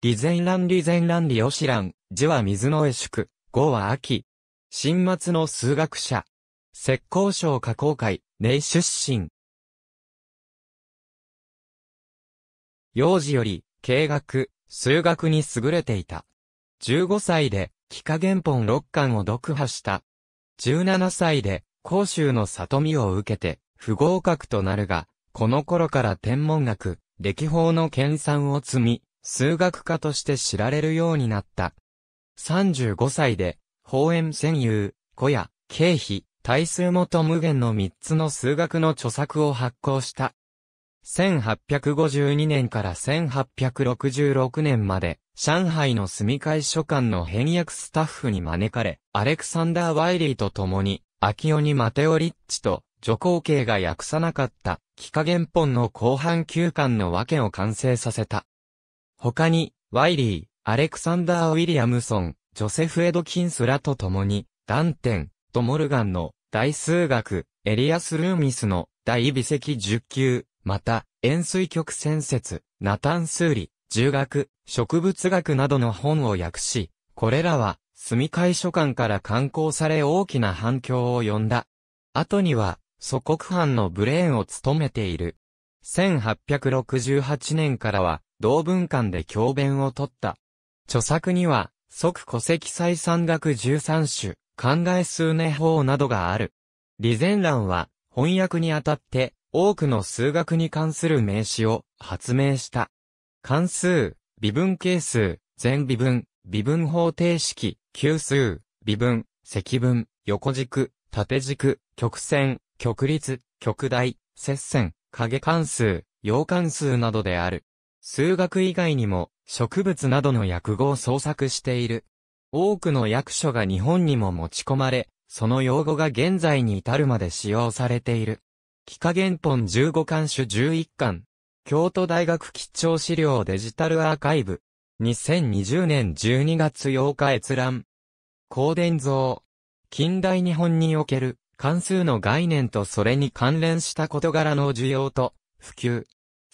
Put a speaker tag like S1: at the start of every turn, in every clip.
S1: リゼンランリゼンランリオシラン、字は水の絵宿、語は秋。新末の数学者。石膏省加工会、イ出身。幼児より、経学、数学に優れていた。15歳で、幾何原本6巻を読破した。17歳で、甲州の里見を受けて、不合格となるが、この頃から天文学、歴法の研鑽を積み、数学家として知られるようになった。35歳で、法園専有、小屋、経費、対数元無限の3つの数学の著作を発行した。1852年から1866年まで、上海の住み会書館の翻訳スタッフに招かれ、アレクサンダー・ワイリーと共に、秋オニ・マテオリッチと、女行系が訳さなかった、幾何原本の後半休巻の訳を完成させた。他に、ワイリー、アレクサンダー・ウィリアムソン、ジョセフ・エドキンスらと共に、ダンテン、とモルガンの、大数学、エリアス・ルーミスの、大微積十級、また、円錐曲線説、ナタン数理、獣学、植物学などの本を訳し、これらは、住会書館から刊行され大きな反響を呼んだ。後には、祖国藩のブレーンを務めている。1868年からは、同文館で教鞭を取った。著作には、即戸籍採算学13種、考え数年法などがある。李善蘭は、翻訳にあたって、多くの数学に関する名詞を発明した。関数、微分係数、全微分、微分方程式、級数、微分、積分、横軸、縦軸、曲線、曲率、極大、接線、影関数、陽関数などである。数学以外にも植物などの訳語を創作している。多くの役書が日本にも持ち込まれ、その用語が現在に至るまで使用されている。幾何原本15巻種11巻。京都大学吉調資料デジタルアーカイブ。2020年12月8日閲覧。光伝像。近代日本における関数の概念とそれに関連した事柄の需要と普及。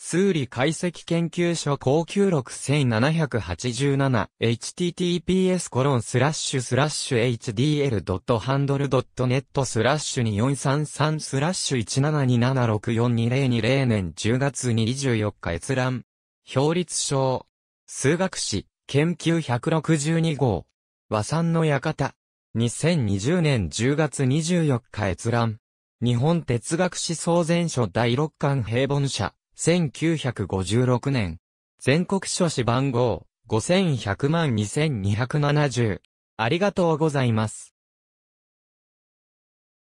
S1: 数理解析研究所高級録 1787https コロンスラッシュスラッシュ hdl.handle.net スラッシュ2433スラッシュ1 7 2 7 6 4 2 0 2 0年10月24日閲覧。表立書。数学史、研究162号。和算の館。2020年10月24日閲覧。日本哲学史総全書第6巻平凡社。1956年、全国書誌番号、5100万2270。ありがとうございます。